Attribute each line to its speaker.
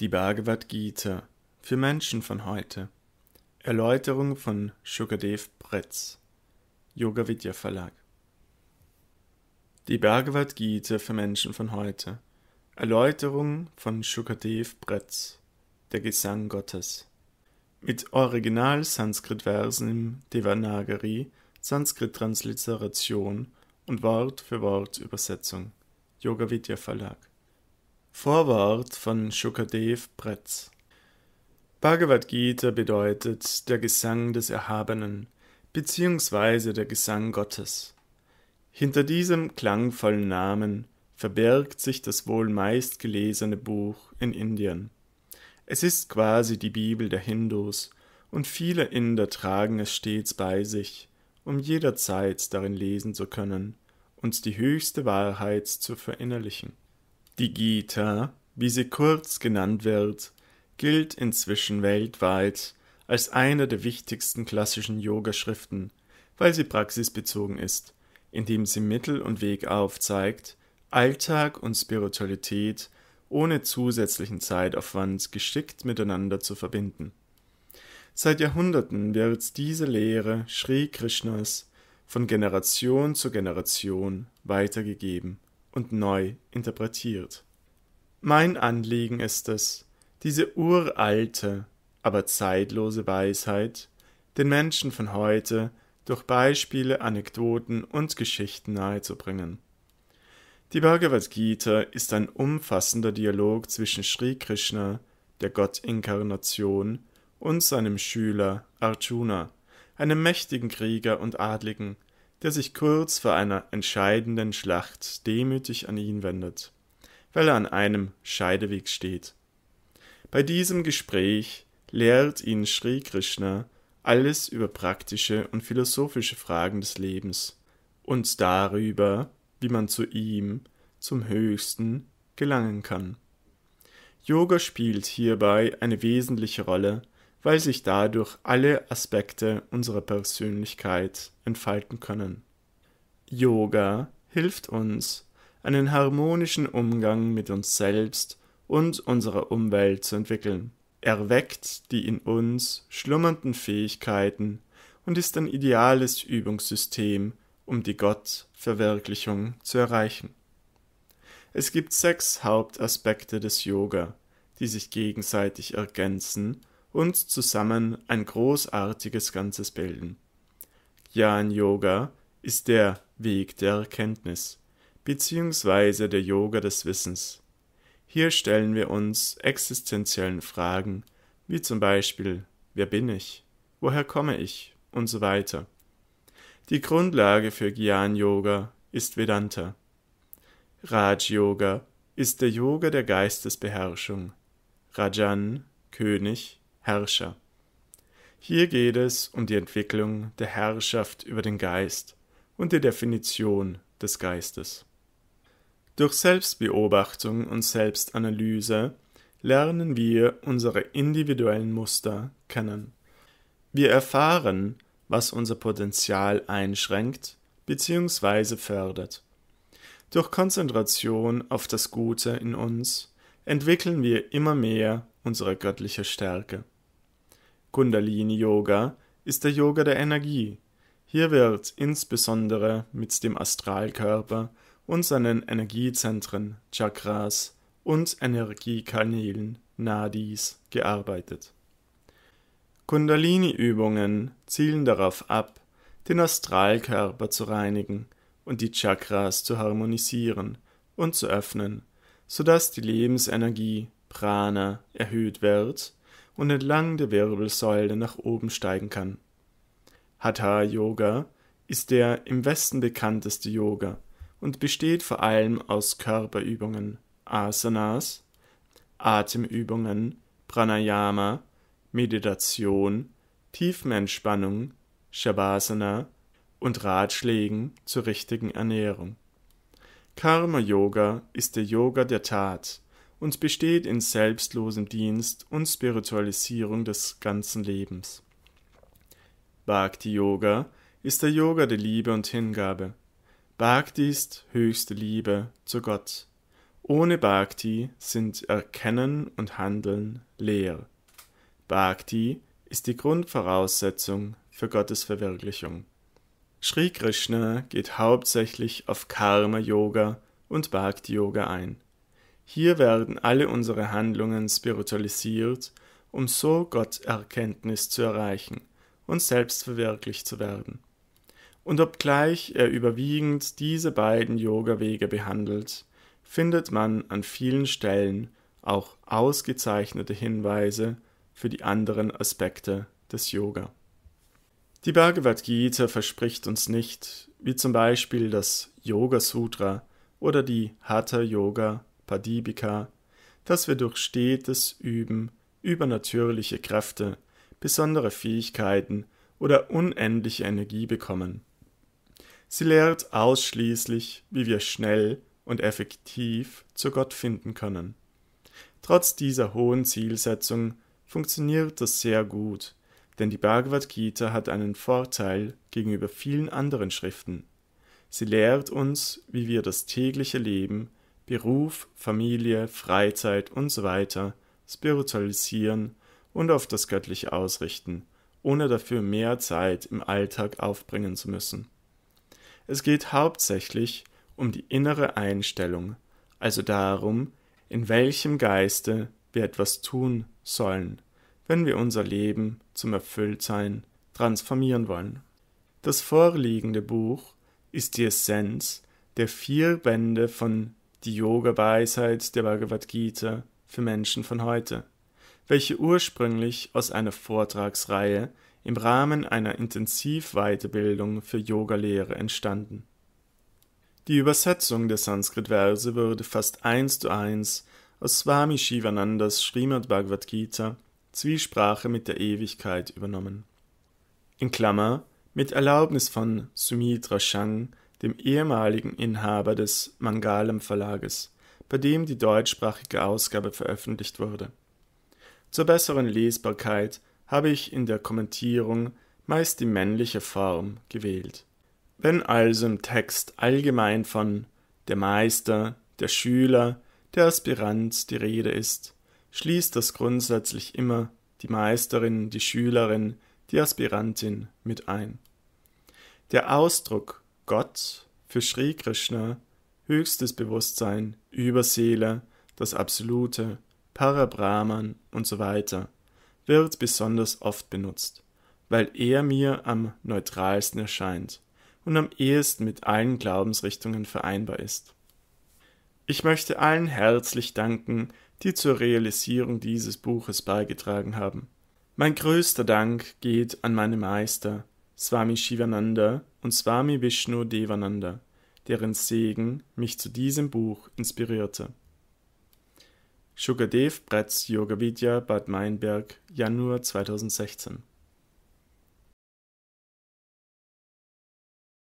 Speaker 1: Die Bhagavad Gita für Menschen von heute. Erläuterung von Sukadev Pretz, Yoga Vidya Verlag. Die Bhagavad Gita für Menschen von heute. Erläuterung von Sukadev Pretz, Der Gesang Gottes. Mit Original-Sanskrit-Versen im Devanagari, Sanskrit-Transliteration und Wort für Wort Übersetzung. Yoga Vidya Verlag. Vorwort von Shukadev Pretz Bhagavad Gita bedeutet der Gesang des Erhabenen bzw. der Gesang Gottes. Hinter diesem klangvollen Namen verbirgt sich das wohl meistgelesene Buch in Indien. Es ist quasi die Bibel der Hindus und viele Inder tragen es stets bei sich, um jederzeit darin lesen zu können und die höchste Wahrheit zu verinnerlichen. Die Gita, wie sie kurz genannt wird, gilt inzwischen weltweit als eine der wichtigsten klassischen Yogaschriften, weil sie praxisbezogen ist, indem sie Mittel und Weg aufzeigt, Alltag und Spiritualität ohne zusätzlichen Zeitaufwand geschickt miteinander zu verbinden. Seit Jahrhunderten wird diese Lehre Sri Krishnas von Generation zu Generation weitergegeben und neu interpretiert. Mein Anliegen ist es, diese uralte, aber zeitlose Weisheit den Menschen von heute durch Beispiele, Anekdoten und Geschichten nahezubringen. Die Bhagavad Gita ist ein umfassender Dialog zwischen Sri Krishna, der Gottinkarnation, und seinem Schüler Arjuna, einem mächtigen Krieger und Adligen, der sich kurz vor einer entscheidenden Schlacht demütig an ihn wendet, weil er an einem Scheideweg steht. Bei diesem Gespräch lehrt ihn Sri Krishna alles über praktische und philosophische Fragen des Lebens und darüber, wie man zu ihm, zum Höchsten, gelangen kann. Yoga spielt hierbei eine wesentliche Rolle, weil sich dadurch alle Aspekte unserer Persönlichkeit entfalten können. Yoga hilft uns, einen harmonischen Umgang mit uns selbst und unserer Umwelt zu entwickeln. erweckt die in uns schlummernden Fähigkeiten und ist ein ideales Übungssystem, um die Gottverwirklichung zu erreichen. Es gibt sechs Hauptaspekte des Yoga, die sich gegenseitig ergänzen und zusammen ein großartiges Ganzes bilden. Jnana Yoga ist der Weg der Erkenntnis beziehungsweise der Yoga des Wissens. Hier stellen wir uns existenziellen Fragen, wie zum Beispiel Wer bin ich? Woher komme ich? und so weiter. Die Grundlage für Gyan Yoga ist Vedanta. Raj Yoga ist der Yoga der Geistesbeherrschung. Rajan, König, Herrscher. Hier geht es um die Entwicklung der Herrschaft über den Geist und die Definition des Geistes. Durch Selbstbeobachtung und Selbstanalyse lernen wir unsere individuellen Muster kennen. Wir erfahren, was unser Potenzial einschränkt bzw. fördert. Durch Konzentration auf das Gute in uns entwickeln wir immer mehr unsere göttliche Stärke. Kundalini-Yoga ist der Yoga der Energie. Hier wird insbesondere mit dem Astralkörper und seinen Energiezentren, Chakras und Energiekanälen, Nadis, gearbeitet. Kundalini-Übungen zielen darauf ab, den Astralkörper zu reinigen und die Chakras zu harmonisieren und zu öffnen, sodass die Lebensenergie Prana erhöht wird und entlang der Wirbelsäule nach oben steigen kann. Hatha Yoga ist der im Westen bekannteste Yoga und besteht vor allem aus Körperübungen, Asanas, Atemübungen, Pranayama, Meditation, Tiefenentspannung, Shavasana und Ratschlägen zur richtigen Ernährung. Karma Yoga ist der Yoga der Tat und besteht in selbstlosem Dienst und Spiritualisierung des ganzen Lebens. Bhakti Yoga ist der Yoga der Liebe und Hingabe. Bhakti ist höchste Liebe zu Gott. Ohne Bhakti sind Erkennen und Handeln leer. Bhakti ist die Grundvoraussetzung für Gottes Verwirklichung. Sri Krishna geht hauptsächlich auf Karma Yoga und Bhakti Yoga ein. Hier werden alle unsere Handlungen spiritualisiert, um so Gotterkenntnis zu erreichen und selbst verwirklicht zu werden. Und obgleich er überwiegend diese beiden Yoga-Wege behandelt, findet man an vielen Stellen auch ausgezeichnete Hinweise für die anderen Aspekte des Yoga. Die Bhagavad Gita verspricht uns nicht, wie zum Beispiel das Yoga Sutra oder die Hatha Yoga Pradipika, dass wir durch stetes Üben übernatürliche Kräfte, besondere Fähigkeiten oder unendliche Energie bekommen. Sie lehrt ausschließlich, wie wir schnell und effektiv zu Gott finden können. Trotz dieser hohen Zielsetzung funktioniert das sehr gut, denn die Bhagavad Gita hat einen Vorteil gegenüber vielen anderen Schriften. Sie lehrt uns, wie wir das tägliche Leben Beruf, Familie, Freizeit und So weiter spiritualisieren und auf das Göttliche ausrichten, ohne dafür mehr Zeit im Alltag aufbringen zu müssen. Es geht hauptsächlich um die innere Einstellung, also darum, in welchem Geiste wir etwas tun sollen, wenn wir unser Leben zum Erfülltsein transformieren wollen. Das vorliegende Buch ist die Essenz der vier Bände von die Yoga-Weisheit der Bhagavad Gita für Menschen von heute, welche ursprünglich aus einer Vortragsreihe im Rahmen einer Intensivweiterbildung für Yogalehre entstanden. Die Übersetzung der Sanskrit-Verse wurde fast eins zu eins aus Swami Shivanandas Srimad Bhagavad Gita Zwiesprache mit der Ewigkeit übernommen. In Klammer mit Erlaubnis von Sumitra Shang dem ehemaligen Inhaber des Mangalem Verlages, bei dem die deutschsprachige Ausgabe veröffentlicht wurde. Zur besseren Lesbarkeit habe ich in der Kommentierung meist die männliche Form gewählt. Wenn also im Text allgemein von der Meister, der Schüler, der Aspirant die Rede ist, schließt das grundsätzlich immer die Meisterin, die Schülerin, die Aspirantin mit ein. Der Ausdruck Gott für Sri Krishna höchstes Bewusstsein, Überseele, das Absolute, Parabrahman und so weiter, wird besonders oft benutzt, weil er mir am neutralsten erscheint und am ehesten mit allen Glaubensrichtungen vereinbar ist. Ich möchte allen herzlich danken, die zur Realisierung dieses Buches beigetragen haben. Mein größter Dank geht an meine Meister, Swami Shivananda, und Swami Vishnu Devananda, deren Segen mich zu diesem Buch inspirierte. Sugadev Bretz Yogavidya Bad Meinberg, Januar 2016